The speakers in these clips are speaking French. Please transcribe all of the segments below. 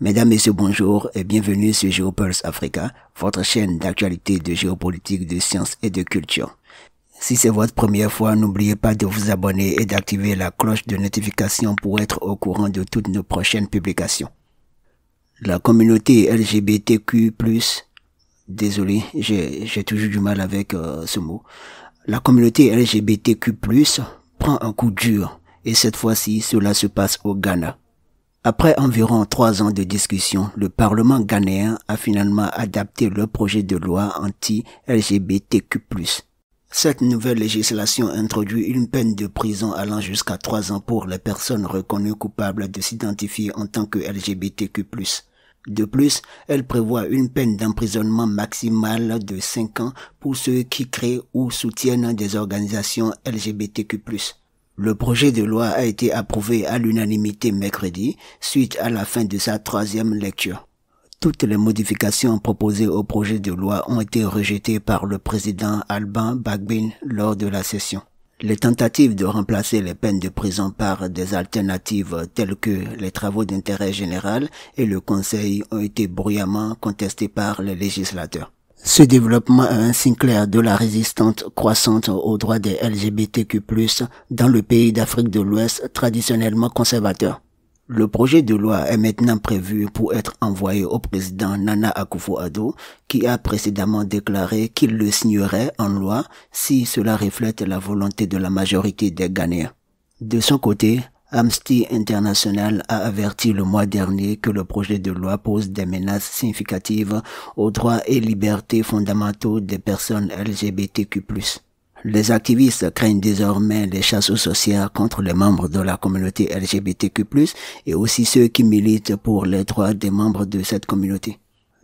Mesdames, Messieurs, bonjour et bienvenue sur GeoPulse Africa, votre chaîne d'actualité de géopolitique, de sciences et de culture. Si c'est votre première fois, n'oubliez pas de vous abonner et d'activer la cloche de notification pour être au courant de toutes nos prochaines publications. La communauté LGBTQ+, désolé, j'ai toujours du mal avec euh, ce mot, la communauté LGBTQ+, prend un coup dur et cette fois-ci, cela se passe au Ghana. Après environ trois ans de discussion, le Parlement ghanéen a finalement adapté le projet de loi anti-LGBTQ+. Cette nouvelle législation introduit une peine de prison allant jusqu'à trois ans pour les personnes reconnues coupables de s'identifier en tant que LGBTQ+. De plus, elle prévoit une peine d'emprisonnement maximale de cinq ans pour ceux qui créent ou soutiennent des organisations LGBTQ+. Le projet de loi a été approuvé à l'unanimité mercredi suite à la fin de sa troisième lecture. Toutes les modifications proposées au projet de loi ont été rejetées par le président Alban Bagbin lors de la session. Les tentatives de remplacer les peines de prison par des alternatives telles que les travaux d'intérêt général et le conseil ont été bruyamment contestées par les législateurs. Ce développement a un euh, signe clair de la résistance croissante aux droits des LGBTQ+, dans le pays d'Afrique de l'Ouest traditionnellement conservateur. Le projet de loi est maintenant prévu pour être envoyé au président Nana Akufo-Addo, qui a précédemment déclaré qu'il le signerait en loi si cela reflète la volonté de la majorité des Ghanéens. De son côté, Amnesty International a averti le mois dernier que le projet de loi pose des menaces significatives aux droits et libertés fondamentaux des personnes LGBTQ+. Les activistes craignent désormais les chasses sociales contre les membres de la communauté LGBTQ+, et aussi ceux qui militent pour les droits des membres de cette communauté.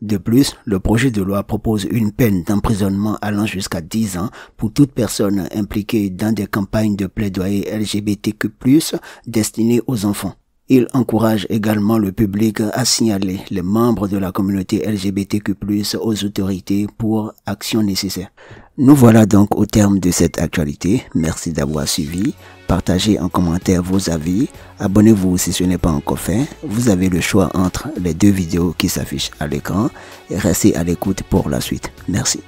De plus, le projet de loi propose une peine d'emprisonnement allant jusqu'à 10 ans pour toute personne impliquée dans des campagnes de plaidoyer LGBTQ+, destinées aux enfants. Il encourage également le public à signaler les membres de la communauté LGBTQ+, aux autorités pour actions nécessaires. Nous voilà donc au terme de cette actualité. Merci d'avoir suivi. Partagez en commentaire vos avis. Abonnez-vous si ce n'est pas encore fait. Vous avez le choix entre les deux vidéos qui s'affichent à l'écran. Restez à l'écoute pour la suite. Merci.